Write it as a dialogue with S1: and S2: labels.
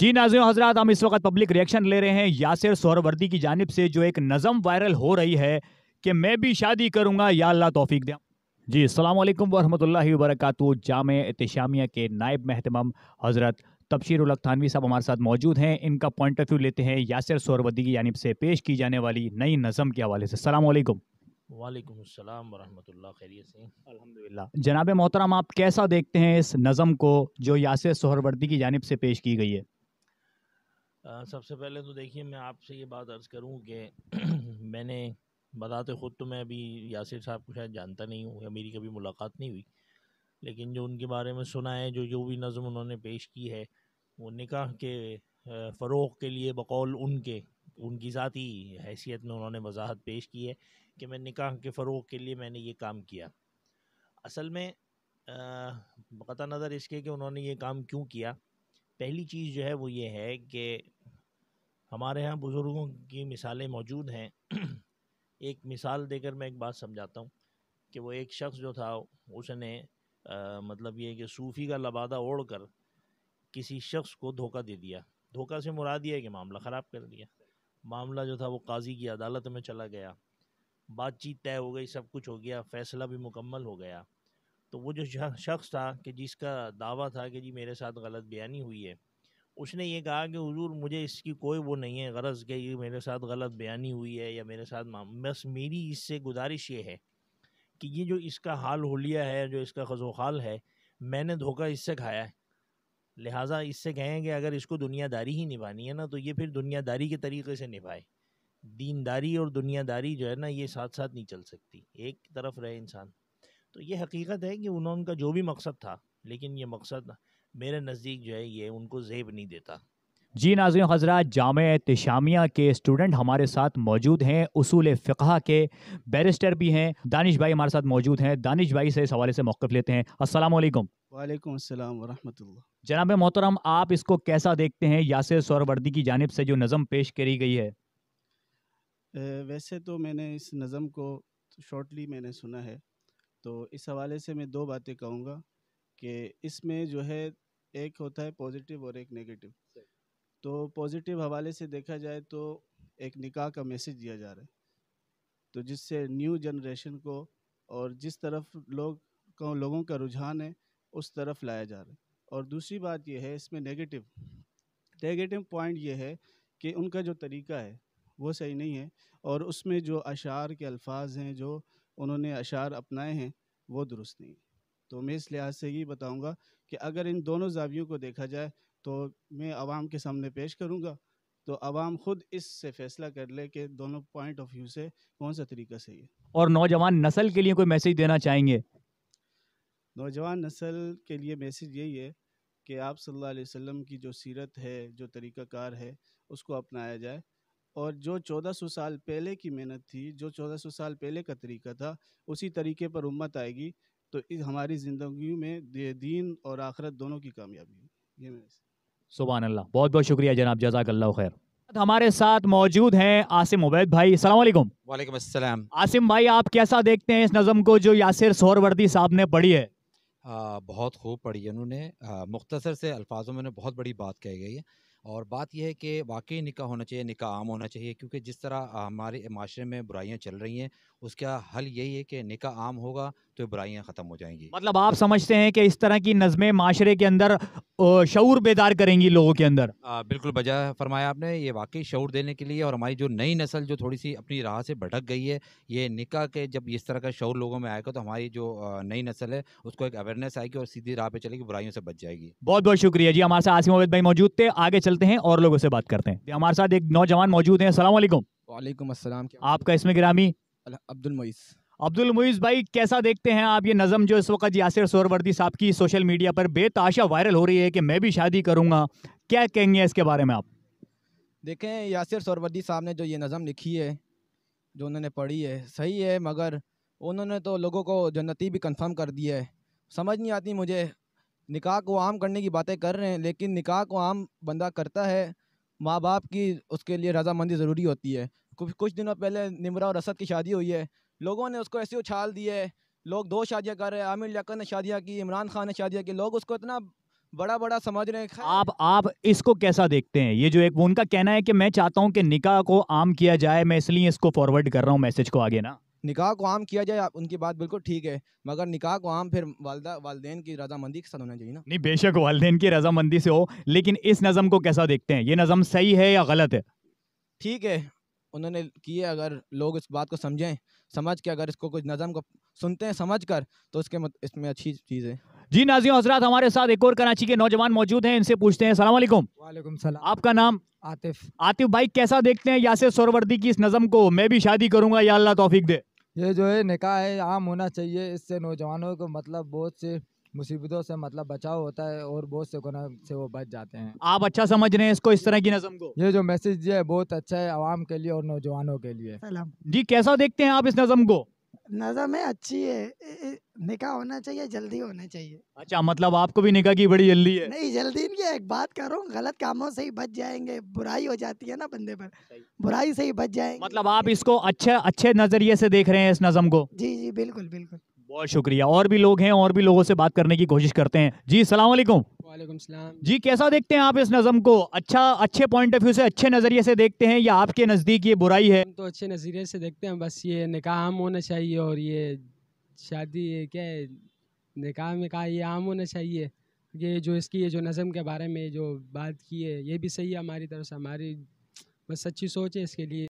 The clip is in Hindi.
S1: जी नाजियो हजरात हम इस वक्त पब्लिक रिएक्शन ले रहे हैं यासिर सोहरवर्दी की जानब से जो एक नज़म वायरल हो रही है कि मैं भी शादी करूँगा या अल्लाह तोफीक दें जी अल्लाम वरहमल वरक जाम इतिशामिया के नायब महतमम हज़रत तबशीर थानवी साहब हमारे साथ मौजूद हैं इनका पॉइंट ऑफ व्यू लेते हैं यासिर सौरवर्दी की जानब से पेश की जाने वाली नई नज़म के हवाले से अल्लाम
S2: वालेकुम अस्सलाम वरहमतुल्लाह खैरियत से अल्हम्दुलिल्लाह जनाब
S1: मोहतरम आप कैसा देखते हैं इस नज़म को जो यासिर सोहरवर्दी की जानब से पेश की गई है
S2: सबसे पहले तो देखिए मैं आपसे ये बात अर्ज़ करूँ कि मैंने बताते ख़ुद तो मैं अभी यासिर साहब को शायद जानता नहीं हूँ या मेरी कभी मुलाकात नहीं हुई लेकिन जो उनके बारे में सुना है जो जो भी नज़म उन्होंने पेश की है वो निकाह के फ़रोग के लिए बकौल उनके उनकी ज़ाती हैसियत में उन्होंने वजाहत पेश की है कि मैं निकाह के फ़रोग के लिए मैंने ये काम किया असल में क़त नज़र इसके कि उन्होंने ये काम क्यों किया पहली चीज़ जो है वो ये है कि हमारे यहाँ बुज़ुर्गों की मिसालें मौजूद हैं एक मिसाल देकर मैं एक बात समझाता हूँ कि वो एक शख्स जो था उसने आ, मतलब ये कि सूफ़ी का लबादा ओढ़ कर किसी शख्स को धोखा दे दिया धोखा से मुरा दिया कि मामला ख़राब कर दिया मामला जो था वो काजी की अदालत में चला गया बातचीत तय हो गई सब कुछ हो गया फ़ैसला भी मुकम्मल हो गया तो वो जो शख्स था कि जिसका दावा था कि जी मेरे साथ गलत बयानी हुई है उसने ये कहा कि हजूर मुझे इसकी कोई वो नहीं है गरज के ये मेरे साथ गलत बयानी हुई है या मेरे साथ बस मेरी इससे गुजारिश ये है कि ये जो इसका हाल होलिया है जो इसका खजोखाल है मैंने धोखा इससे खाया है लिहाजा इससे कहें कि अगर इसको दुनियादारी ही निभानी है ना तो ये फिर दुनियादारी के तरीके से निभाए दीनदारी और दुनियादारी जो है ना ये साथ साथ नहीं चल सकती एक तरफ रहे इंसान तो ये हकीकत है कि उन्होंने उनका जो भी मकसद था लेकिन ये मकसद मेरे नज़दीक जो है ये उनको जेब नहीं देता
S1: जी नाजिम हज़रा जाम तशामिया के स्टूडेंट हमारे साथ मौजूद हैं उसूल फ़िका के बैरिस्टर भी हैं दानिश भाई हमारे साथ मौजूद हैं दानिश भाई से इस हवाले से मौक़ लेते हैं असल वालेकुम वालेकुम जनाब मोहतरम आप इसको कैसा देखते हैं यासर सौरवर्दी की जानब से जो नज़म पेश करी गई है
S3: वैसे तो मैंने इस नज़म को शॉर्टली मैंने सुना है तो इस हवाले से मैं दो बातें कहूँगा कि इसमें जो है एक होता है पॉजिटिव और एक नेगेटिव तो पॉजिटिव हवाले से देखा जाए तो एक निकाह का मैसेज दिया जा रहा है तो जिससे न्यू जनरेशन को और जिस तरफ लोग का लोगों का रुझान है उस तरफ लाया जा रहा है और दूसरी बात यह है इसमें नेगेटिव नेगेटिव पॉइंट ये है कि उनका जो तरीका है वो सही नहीं है और उसमें जो अशार के अल्फाज हैं जो उन्होंने अशार अपनाए हैं वो दुरुस्त नहीं है तो मैं इस लिहाज से ही बताऊँगा कि अगर इन दोनों जावियों को देखा जाए तो मैं आवाम के सामने पेश करूँगा तो आवाम खुद इससे फैसला कर ले कि दोनों पॉइंट ऑफ व्यू से कौन सा तरीका सही है
S1: और नौजवान नस्ल के लिए कोई मैसेज देना चाहेंगे
S3: नौजवान नस्ल के लिए मैसेज यही है कि आप सल्लल्लाहु अलैहि वसल्लम की जो सीरत है जो तरीक़ाकार है उसको अपनाया जाए और जो 1400 साल पहले की मेहनत थी जो 1400 साल पहले का तरीका था उसी तरीके पर उम्मत आएगी तो इस हमारी ज़िंदगी में दीन और आखरत दोनों की कामयाबी है ये
S1: सुबह अल्लाह बहुत बहुत शुक्रिया जनाब जजाकल्ला खैर हमारे साथ मौजूद हैं आसिम उबैद भाई सलामकुम
S4: वालेकुम
S1: आसिम भाई आप कैसा देखते हैं इस नज़म को जो यासिर सोरवर्दी साहब ने पढ़ी है
S4: आ, बहुत खूब पढ़ी है उन्होंने मुख्तसर से अल्फाजों में बहुत बड़ी बात कही गई है और बात यह है कि वाकई निका होना चाहिए निका आम होना चाहिए क्योंकि जिस तरह हमारे माशरे में बुराइयाँ चल रही हैं उसका हल यही है कि निका आम होगा तो बुराइयाँ ख़त्म हो जाएंगी
S1: मतलब आप समझते हैं कि इस तरह की नज़में माशरे के अंदर शूर बेदार करेंगी लोगों के अंदर
S4: आ, बिल्कुल बजा फरमाया आपने ये वाकई शूर देने के लिए और हमारी जो नई नस्ल जो थोड़ी सी अपनी राह से भटक गई है ये निका के जब इस तरह का शूर लोगों में आएगा तो हमारी जो नई नस्ल है उसको एक अवेयरनेस आएगी और सीधी राह पर चलेगी बुराइयों से बच जाएगी
S1: बहुत बहुत शुक्रिया जी हमारे साथ आसिम अवैध भाई मौजूद थे आगे चलते हैं और लोगों से बात करते हैं हमारे साथ एक नौजवान मौजूद हैं असल वालेकुम वालेकुम आपका इसमें ग्रामी
S4: अब्दुल मईस
S1: अब्दुल मुइज भाई कैसा देखते हैं आप ये नज़म जो इस वक्त यासिर सोरवर्दी साहब की सोशल मीडिया पर बेताशा वायरल हो रही है कि मैं भी शादी करूँगा क्या कहेंगे इसके बारे में आप
S4: देखें यासिर सोरवर्दी साहब ने जो ये नज़म लिखी है जो उन्होंने पढ़ी है सही है मगर उन्होंने तो लोगों को जन्नती भी कन्फर्म कर दिया है समझ नहीं आती मुझे निकाह को आम करने की बातें कर रहे हैं लेकिन निकाह को आम बंदा करता है माँ बाप की उसके लिए रजामंदी ज़रूरी होती है कुछ कुछ दिनों पहले निमरा और असद की शादी हुई है लोगों ने उसको ऐसी उछाल दी है लोग दो शादियाँ कर रहे हैं आमिर लकन ने शादियाँ की इमरान खान ने शादियाँ की लोग उसको इतना बड़ा बड़ा समझ रहे हैं
S1: आप आप इसको कैसा देखते हैं ये जो एक उनका कहना है कि मैं चाहता हूँ कि निकाह को आम किया जाए मैं इसलिए इसको फॉरवर्ड कर रहा हूँ मैसेज को आगे ना
S4: निकाह को आम किया जाए उनकी बात बिल्कुल ठीक है मगर निकाह को आम फिर वालदा वालदेन की रजामंदी के साथ होना चाहिए ना
S1: नहीं बेशक वालदेन की रजामंदी से हो लेकिन इस नज़म को कैसा देखते हैं ये नज़म सही है या गलत है
S4: ठीक है उन्होंने किए अगर लोग इस बात को समझें समझ के अगर इसको कुछ नज़म को सुनते हैं समझ कर तो उसके मत, इसमें अच्छी चीज़ है जी
S1: नाजियों हजरात हमारे साथ एक और कराची के नौजवान मौजूद हैं इनसे पूछते हैं सलाम वालेकुम वालेकुम सलाम आपका नाम आतिफ आतिफ भाई कैसा देखते हैं यासिर सोरवर्दी की इस नज़म को मैं भी शादी करूँगा या अल्लाह तोफीक दे
S4: ये जो है निकाह है आम होना चाहिए इससे नौजवानों को मतलब बहुत से मुसीबतों से मतलब बचाव होता है और बहुत से गुना से वो बच जाते हैं आप अच्छा समझ रहे हैं इसको इस तरह की नज़म को ये जो मैसेज दिया है बहुत अच्छा है आवाम के लिए और नौजवानों के लिए जी कैसा देखते हैं आप इस नज़म को नज़म है अच्छी है निकाह होना चाहिए जल्दी होना
S1: चाहिए अच्छा मतलब आपको भी निका की बड़ी जल्दी है नहीं जल्दी नहीं है एक बात करो गलत कामों से ही बच
S4: जाएंगे बुराई हो जाती है ना बंदे पर
S1: बुराई से ही बच जाएंगे मतलब आप इसको अच्छे अच्छे नज़रिए से देख रहे हैं इस नज़म को
S4: जी जी बिल्कुल बिल्कुल
S1: बहुत शुक्रिया और भी लोग हैं और भी लोगों से बात करने की कोशिश करते हैं जी सलाम वालेकुम जी कैसा देखते हैं आप इस नज़म को अच्छा अच्छे पॉइंट ऑफ व्यू से अच्छे नज़रिए से देखते हैं या आपके नज़दीक ये बुराई है
S4: तो अच्छे नज़रिए से देखते हैं बस ये निकाह आम होना चाहिए और ये शादी ये क्या है निकाह में ये आम होना चाहिए ये जो इसकी ये जो नज़म के बारे में जो बात की है ये भी सही है हमारी तरफ से हमारी बस सच्ची सोच है इसके लिए